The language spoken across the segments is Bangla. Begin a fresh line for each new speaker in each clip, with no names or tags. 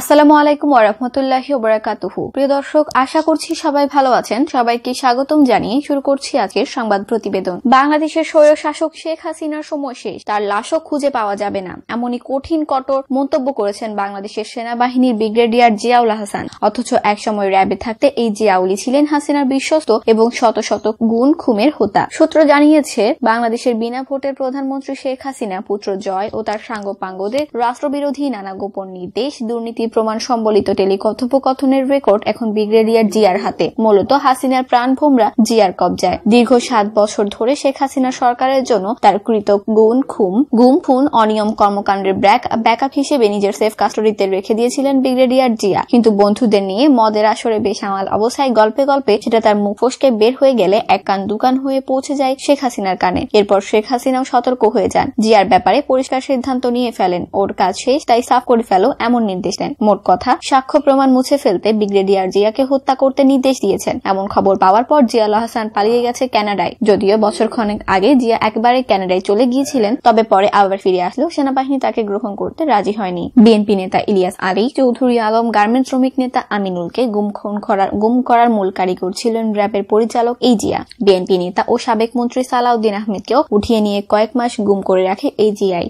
আসসালামু আলাইকুম ওরহমতুল্লাহি ওবরাকাতুহু প্রিয় দর্শক আশা করছি সবাই ভালো আছেন সবাইকে স্বাগতম জানিয়ে শুরু করছি আজকের সংবাদ প্রতিবেদন বাংলাদেশের শাসক শেখ হাসিনার সময় শেষ তার লাশও খুঁজে পাওয়া যাবে না এমনই কঠিন কঠোর মন্তব্য করেছেন বাংলাদেশের সেনাবাহিনীর ব্রিগেডিয়ার জিয়াউল হাসান অথচ একসময় র্যাবে থাকতে এই জিয়াউলি ছিলেন হাসিনার বিশ্বস্ত এবং শত শত গুণ খুমের হোতা সূত্র জানিয়েছে বাংলাদেশের বিনা ভোটের প্রধানমন্ত্রী শেখ হাসিনা পুত্র জয় ও তার সাঙ্গপাঙ্গদের রাষ্ট্রবিরোধী নানা গোপন নির্দেশ দুর্নীতি নীতি প্রমাণ সম্বলিত টেলি কথোপকথনের রেকর্ড এখন ব্রিগেডিয়ার জিয়ার হাতে মূলত হাসিনার প্রাণ ভোমরা জিয়ার কবজায় দীর্ঘ সাত বছর ধরে শেখ হাসিনা সরকারের জন্য তার কৃত গুণ খুম গুম খুন অনিয়ম কর্মকাণ্ডের ব্যাক ব্যাকআপ হিসেবে নিজের সেফ কাস্টডিতে রেখে দিয়েছিলেন ব্রিগেডিয়ার জিয়া কিন্তু বন্ধুদের নিয়ে মদের আসরে বেসামাল অবস্থায় গল্পে গল্পে সেটা তার মুখোশকে বের হয়ে গেলে এক কান দুকান হয়ে পৌঁছে যায় শেখ হাসিনার কানে এরপর শেখ হাসিনাও সতর্ক হয়ে যান জিয়ার ব্যাপারে পরিষ্কার সিদ্ধান্ত নিয়ে ফেলেন ওর কাজ শেষ তাই সাফ করে ফেলো এমন নির্দেশ দেন মোট কথা সাক্ষ্য প্রমাণ মুছে ফেলতে ব্রিগেডিয়ার জিয়াকে হত্যা করতে নির্দেশ দিয়েছেন এমন খবর পাওয়ার পর জিয়াল হাসান পালিয়ে গেছে ক্যানাডায় যদিও বছর খনেক আগে জিয়া একবারে ক্যানাডায় চলে গিয়েছিলেন তবে পরে আবার ফিরে আসলেও সেনাবাহিনী তাকে গ্রহণ করতে রাজি হয়নি বিএনপি নেতা ইলিয়াস আলী চৌধুরী আলম গার্মেন্ট শ্রমিক নেতা আমিনুলকে গুম খুন করার গুম করার মূল কারিগর ছিলেন র্যাবের পরিচালক এই জিয়া বিএনপি নেতা ও সাবেক মন্ত্রী সালাউদ্দিন আহমেদকেও উঠিয়ে নিয়ে কয়েক মাস গুম করে রাখে এই জিআই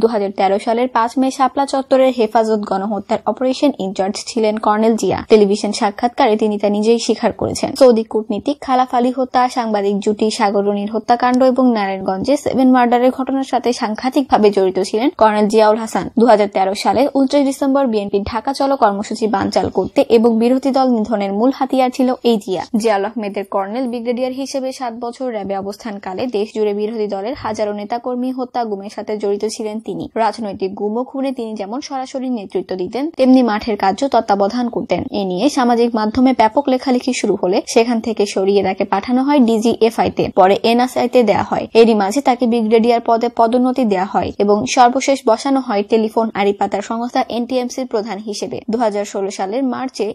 দু সালের পাঁচ মে শাপলা চত্বরের হেফাজত গণহত্যা তার অপারেশন ইনচার্জ ছিলেন কর্নেল জিয়া টেলিভিশন সাক্ষাৎকারে তিনি তা নিজেই স্বীকার করেছেন সৌদি কূটনীতিক খালাফ আলী হত্যা সাংবাদিক জুটি সাগরণীর হত্যাকাণ্ড এবং নারায়ণগঞ্জে সেভেন মার্ডারের ঘটনার সাথে সাংঘাতিকভাবে জড়িত ছিলেন কর্নেল জিয়াউল হাসান দু সালে উনত্রিশ ডিসেম্বর বিএনপি ঢাকা চলো কর্মসূচি বানচাল করতে এবং বিরোধী দল নিধনের মূল হাতিয়ার ছিল এই জিয়া জিয়াউল আহমেদের কর্নেল ব্রিগেডিয়ার হিসেবে সাত বছর র্যাবে অবস্থানকালে দেশ জুড়ে বিরোধী দলের হাজারো নেতাকর্মী হত্যা গুমের সাথে জড়িত ছিলেন তিনি রাজনৈতিক গুম খুনে তিনি যেমন সরাসরি নেতৃত্ব দিতেন করতেন তেমনি মাঠের কার্য তত্ত্বাবধান করতেন এ নিয়ে সামাজিক মাধ্যমে ব্যাপক লেখালেখি শুরু হলে সেখান থেকে সরিয়ে তাকে পাঠানো হয় তে পরে তে দেওয়া হয় এরই মাঝে তাকে ব্রিগেডিয়ার পদে পদোন্নতি দেওয়া হয় এবং সর্বশেষ বসানো হয় টেলিফোন আরিপাতার সংস্থা এনটিএমসির প্রধান হিসেবে দু সালের মার্চে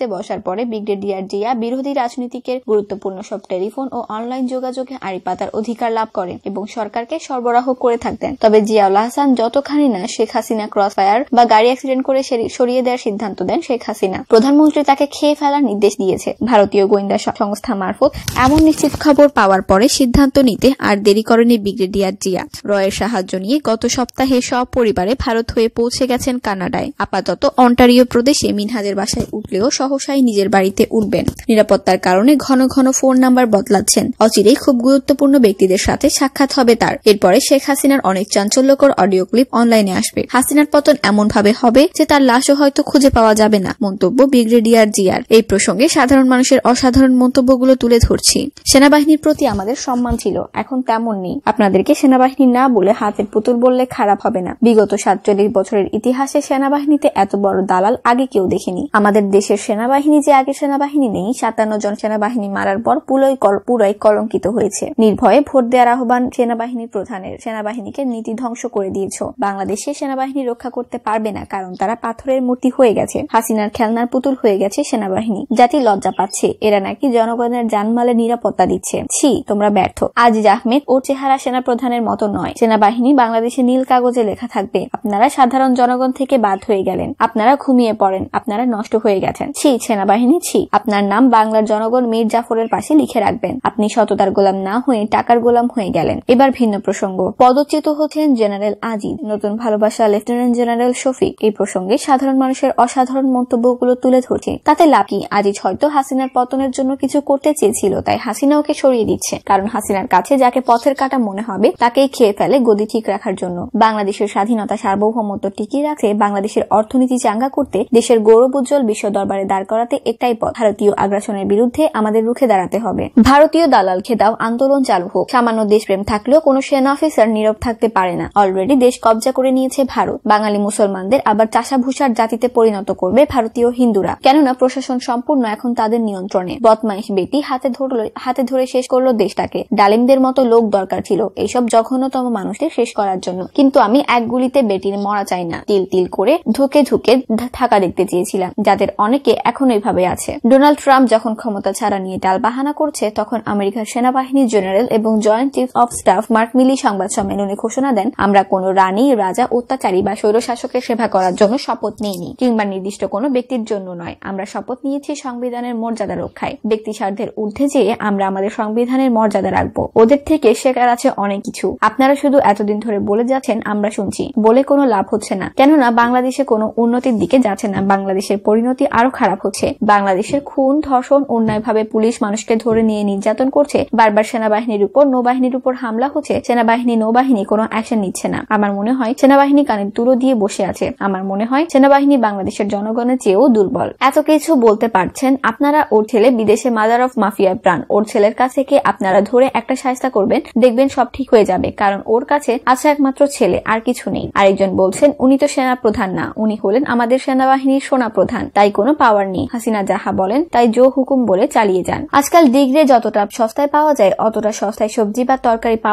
তে বসার পরে ব্রিগেডিয়ার জিয়া বিরোধী রাজনীতিকের গুরুত্বপূর্ণ সব টেলিফোন ও অনলাইন যোগাযোগে আরিপাতার অধিকার লাভ করেন এবং সরকারকে সরবরাহ করে থাকতেন তবে জিয়াউল হাসান যতখানি না শেখ হাসিনা ক্রস ফায়ার বা গাড়ি অ্যাক্সিডেন্ট করে সরিয়ে দেওয়ার সিদ্ধান্ত দেন শেখ হাসিনা প্রধানমন্ত্রী তাকে খেয়ে ফেলার নির্দেশ দিয়েছে ভারতীয় গোয়েন্দা সংস্থা মারফত এমন নিশ্চিত খবর পাওয়ার পরে সিদ্ধান্ত নিতে আর দেরি করেনি ব্রিগেডিয়ার জিয়া রয়ের সাহায্য নিয়ে গত সপ্তাহে সব পরিবারে ভারত হয়ে পৌঁছে গেছেন কানাডায় আপাতত অন্টারিও প্রদেশে মিনহাজের বাসায় উঠলেও সহসাই নিজের বাড়িতে উঠবেন নিরাপত্তার কারণে ঘন ঘন ফোন নাম্বার বদলাচ্ছেন অচিরেই খুব গুরুত্বপূর্ণ ব্যক্তিদের সাথে সাক্ষাৎ হবে তার এরপরে শেখ হাসিনার অনেক চাঞ্চল্যকর অডিও ক্লিপ অনলাইনে আসবে হাসিনার পতন এমনভাবে হবে যে তার লাশও হয়তো খুঁজে পাওয়া যাবে না মন্তব্য ব্রিগেডিয়ার জিয়ার এই প্রসঙ্গে সাধারণ মানুষের অসাধারণ মন্তব্যগুলো তুলে ধরছি সেনাবাহিনীর প্রতি আমাদের সম্মান ছিল এখন তেমন নেই আপনাদেরকে সেনাবাহিনী না বলে হাতের পুতুল বললে খারাপ হবে না বিগত সাতচল্লিশ বছরের ইতিহাসে সেনাবাহিনীতে এত বড় দালাল আগে কেউ দেখেনি আমাদের দেশের সেনাবাহিনী যে আগে সেনাবাহিনী নেই সাতান্ন জন সেনাবাহিনী মারার পর পুরোই পুরাই কলঙ্কিত হয়েছে নির্ভয়ে ভোট দেওয়ার আহ্বান সেনাবাহিনীর প্রধানের সেনাবাহিনীকে নীতি ধ্বংস করে দিয়েছ বাংলাদেশে সেনাবাহিনী রক্ষা করতে পারবে না কারণ তারা পাথরের মূর্তি হয়ে গেছে হাসিনার খেলনার পুতুল হয়ে গেছে সেনাবাহিনী জাতি লজ্জা পাচ্ছে এরা নাকি জনগণের জানমালের নিরাপত্তা দিচ্ছে ছি তোমরা ব্যর্থ আজ আহমেদ ওর চেহারা সেনা প্রধানের মতো নয় সেনাবাহিনী বাংলাদেশে নীল কাগজে লেখা থাকবে আপনারা সাধারণ জনগণ থেকে বাদ হয়ে গেলেন আপনারা ঘুমিয়ে পড়েন আপনারা নষ্ট হয়ে গেছেন ছি সেনাবাহিনী ছি আপনার নাম বাংলার জনগণ মীর জাফরের পাশে লিখে রাখবেন আপনি সততার গোলাম না হয়ে টাকার গোলাম হয়ে গেলেন এবার ভিন্ন প্রসঙ্গ পদচ্যুত হচ্ছেন জেনারেল আজিদ নতুন ভালোবাসা লেফটেন্যান্ট জেনারেল শফিক এই প্রসঙ্গ প্রসঙ্গে সাধারণ মানুষের অসাধারণ মন্তব্যগুলো তুলে ধরছে তাতে লাভ কি আজিজ হয়তো হাসিনার পতনের জন্য কিছু করতে চেয়েছিল তাই হাসিনা ওকে সরিয়ে দিচ্ছে কারণ হাসিনার কাছে যাকে পথের কাটা মনে হবে তাকেই খেয়ে ফেলে গদি ঠিক রাখার জন্য বাংলাদেশের স্বাধীনতা সার্বভৌমত্ব টিকিয়ে রাখতে বাংলাদেশের অর্থনীতি চাঙ্গা করতে দেশের গৌরব উজ্জ্বল বিশ্ব দরবারে দাঁড় করাতে একটাই পথ ভারতীয় আগ্রাসনের বিরুদ্ধে আমাদের রুখে দাঁড়াতে হবে ভারতীয় দালাল খেদাও আন্দোলন চালু হোক সামান্য দেশপ্রেম থাকলেও কোন সেনা অফিসার নীরব থাকতে পারে না অলরেডি দেশ কবজা করে নিয়েছে ভারত বাঙালি মুসলমানদের আবার বাসাভূষার জাতিতে পরিণত করবে ভারতীয় হিন্দুরা কেননা প্রশাসন সম্পূর্ণ এখন তাদের নিয়ন্ত্রণে বদমাইশ বেটি হাতে ধরল হাতে ধরে শেষ করলো দেশটাকে ডালিমদের মতো লোক দরকার ছিল এইসব জঘন্যতম মানুষদের শেষ করার জন্য কিন্তু আমি এক গুলিতে বেটির মরা চাই না তিল তিল করে ধুকে ধুকে থাকা দেখতে চেয়েছিলাম যাদের অনেকে এখন এইভাবে আছে ডোনাল্ড ট্রাম্প যখন ক্ষমতা ছাড়া নিয়ে ডালবাহানা করছে তখন আমেরিকার সেনাবাহিনীর জেনারেল এবং joint chief of staff Mark Milley সংবাদ সম্মেলনে ঘোষণা দেন আমরা কোন রানী রাজা অত্যাচারী বা স্বৈরশাসকের সেবা করার জন্য কোনো শপথ নেইনি কিংবা নির্দিষ্ট কোনো ব্যক্তির জন্য নয় আমরা শপথ নিয়েছি সংবিধানের মর্যাদা রক্ষায় ব্যক্তি স্বার্থের ঊর্ধ্বে যেয়ে আমরা আমাদের সংবিধানের মর্যাদা রাখবো ওদের থেকে শেখার আছে অনেক কিছু আপনারা শুধু এতদিন ধরে বলে যাচ্ছেন আমরা শুনছি বলে কোনো লাভ হচ্ছে না কেননা বাংলাদেশে কোনো উন্নতির দিকে যাচ্ছে না বাংলাদেশের পরিণতি আরো খারাপ হচ্ছে বাংলাদেশের খুন ধর্ষণ অন্যায়ভাবে পুলিশ মানুষকে ধরে নিয়ে নির্যাতন করছে বারবার সেনাবাহিনীর উপর নৌবাহিনীর উপর হামলা হচ্ছে সেনাবাহিনী নৌবাহিনী কোনো অ্যাকশন নিচ্ছে না আমার মনে হয় সেনাবাহিনী কানে দূর দিয়ে বসে আছে আমার মনে মনে হয় সেনাবাহিনী বাংলাদেশের জনগণের চেয়েও দুর্বল এত কিছু বলতে পারছেন আপনারা ওর ছেলে বিদেশে মাদার অফ মাফিয়ার প্রাণ ওর ছেলের কাছে কে আপনারা ধরে একটা সাহস্তা করবেন দেখবেন সব ঠিক হয়ে যাবে কারণ ওর কাছে আছে একমাত্র ছেলে আর কিছু নেই আরেকজন বলছেন উনি তো সেনা প্রধান না উনি হলেন আমাদের সেনাবাহিনীর সোনা প্রধান তাই কোনো পাওয়ার নেই হাসিনা যাহা বলেন তাই জো হুকুম বলে চালিয়ে যান আজকাল ডিগ্রে যতটা সস্তায় পাওয়া যায় অতটা সস্তায় সবজি বা তরকারি পাওয়া